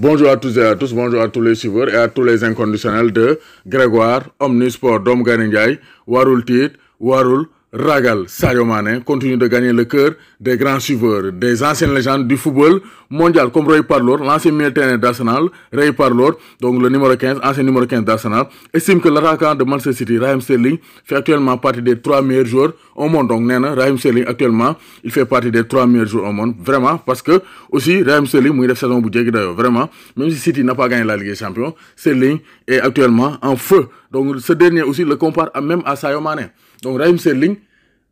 Bonjour à tous et à tous, bonjour à tous les suiveurs et à tous les inconditionnels de Grégoire, Omnisport, Dom Ganindiaï, Warul Tit, Warul, Ragal Sadio Mané continue de gagner le cœur des grands suiveurs, des anciennes légendes du football mondial comme Ray Parlour, l'ancien militaire d'Arsenal, Ray Parlour, donc le numéro 15, ancien numéro 15 d'Arsenal, estime que l'attaquant de Manchester City, Raheem Sterling, fait actuellement partie des trois meilleurs joueurs au monde. Donc Nena, Raheem Sterling actuellement, il fait partie des trois meilleurs joueurs au monde, vraiment, parce que aussi Raheem Sterling, saison d'ailleurs, vraiment, même si City n'a pas gagné la Ligue des Champions, Sterling est actuellement en feu donc ce dernier aussi le compare même à Sayomane. Donc Raheem Sterling,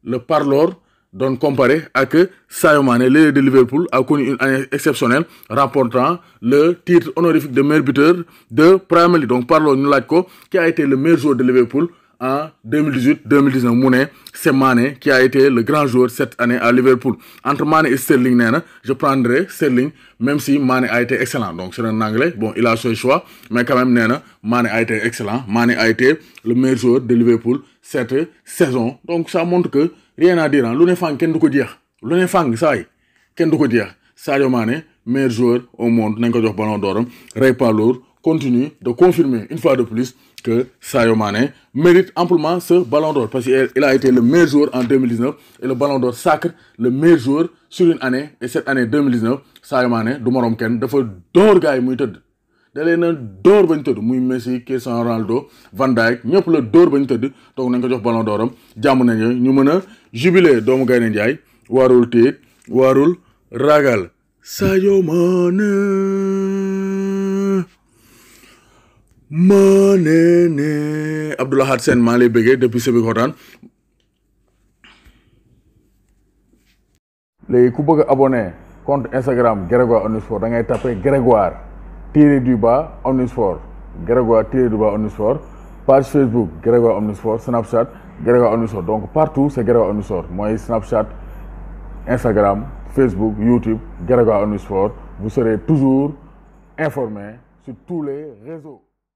le parlor donne comparé à que Sayomane, Mané, de Liverpool, a connu une année exceptionnelle, remportant le titre honorifique de meilleur buteur de Premier League. Donc parlons de qui a été le meilleur joueur de Liverpool en 2018-2019 mu c'est Mané qui a été le grand joueur cette année à Liverpool entre Mané et Sterling je prendrai Sterling même si Mané a été excellent donc c'est un anglais bon il a son choix mais quand même Mane Mané a été excellent Mané a été le meilleur joueur de Liverpool cette saison donc ça montre que rien à dire hein. lu ne fang qu'est-ce ko jeex Lune ne fang qu'est-ce kenn du ko jeex Sadio Mané meilleur joueur au monde nañ jox ballon d'or Ray Parlour continue de confirmer une fois de plus que Sayomane mérite amplement ce ballon d'or parce qu'il a été le meilleur joueur en 2019 et le ballon d'or sacre le meilleur joueur sur une année et cette année 2019 Sayomane Mané du morom ken dafa door gars muy teud da len a door bañ muy Messi Cristiano Ronaldo Van Dijk ñëpp le door bañ teud donc nañ ko jox ballon d'or jamm nañ ñu jubiler jubilé doomu Gaynde Njaay warul teet warul ragal Sayomane Manene ne ne Hadsen, Sène depuis ce léegi Les les a compte Instagram Grégoire Omnisport vous ngay tapé Grégoire tiré du bas Omnisport Grégoire tiré du bas Omnisport page Facebook Grégoire Omnisport Snapchat Grégoire Omnisport donc partout c'est Grégoire Omnisport Moi, Snapchat Instagram Facebook YouTube Grégoire Omnisport vous serez toujours informés sur tous les réseaux